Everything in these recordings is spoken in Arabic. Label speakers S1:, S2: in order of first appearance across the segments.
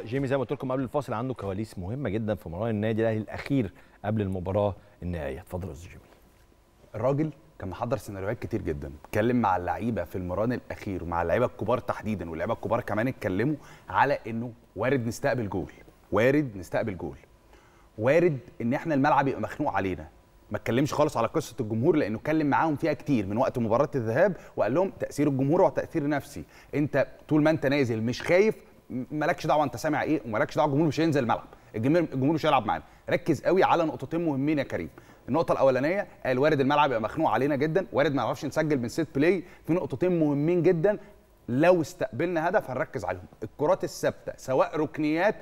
S1: جيمي زي ما قلت لكم قبل الفاصل عنده كواليس مهمه جدا في مباراه النادي الاهلي الاخير قبل المباراه النهائيه اتفضل يا استاذ جيمي الراجل كان محضر سيناريوهات كتير جدا اتكلم مع اللعيبه في المران الاخير ومع اللعيبه الكبار تحديدا واللعيبه الكبار كمان اتكلموا على انه وارد نستقبل جول وارد نستقبل جول وارد ان احنا الملعب يبقى مخنوق علينا ما اتكلمش خالص على قصه الجمهور لانه اتكلم معاهم فيها كتير من وقت مباراه الذهاب وقال لهم تاثير الجمهور هو تاثير نفسي انت طول ما انت نازل مش خايف مالكش دعوه انت سامع ايه ومالكش دعوه الجمهور مش هينزل الملعب الجمهور الجمهور مش هيلعب معانا ركز قوي على نقطتين مهمين يا كريم النقطه الاولانيه قال وارد الملعب يبقى مخنوق علينا جدا وارد ما نعرفش نسجل من سيت بلاي في نقطتين مهمين جدا لو استقبلنا هدف هنركز عليهم الكرات الثابته سواء ركنيات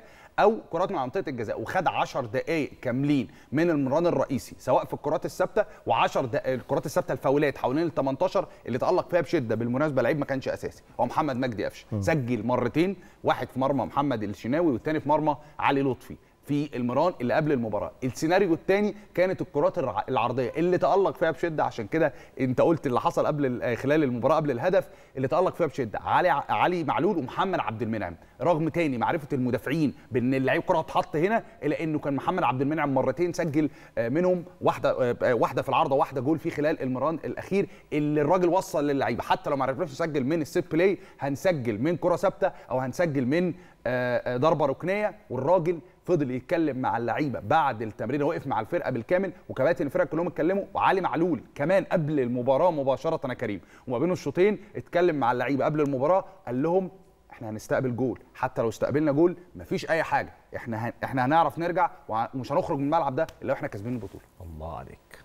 S1: او كرات من منطقه الجزاء وخد 10 دقائق كاملين من المران الرئيسي سواء في الكرات الثابته و10 دقائق الكرات الثابته الفاولات حوالين ال 18 اللي تالق فيها بشده بالمناسبه لعيب ما كانش اساسي هو محمد مجدي قفشه سجل مرتين واحد في مرمى محمد الشناوي والثاني في مرمى علي لطفي في المران اللي قبل المباراه السيناريو الثاني كانت الكرات العرضيه اللي تالق فيها بشده عشان كده انت قلت اللي حصل قبل خلال المباراه قبل الهدف اللي تالق فيها بشده علي علي معلول ومحمد عبد المنعم رغم تاني معرفه المدافعين بان اللعيب كره اتحط هنا الا انه كان محمد عبد المنعم مرتين سجل آه، منهم واحده آه، آه، واحده في العارضه واحده جول في خلال المران الاخير اللي الراجل وصل للعيبه حتى لو ما عرفناش نسجل من السيت بلاي هنسجل من كره ثابته او هنسجل من ضربه ركنيه والراجل فضل يتكلم مع اللعيبه بعد التمرين وقف مع الفرقه بالكامل وكباتن الفرقه كلهم اتكلموا وعلي معلول كمان قبل المباراه مباشره يا كريم وما بين الشوطين اتكلم مع اللعيبه قبل المباراه قال لهم احنا هنستقبل جول حتى لو استقبلنا جول مفيش اي حاجه احنا هن... احنا هنعرف نرجع ومش هنخرج من الملعب ده الا احنا كسبين البطوله الله عليك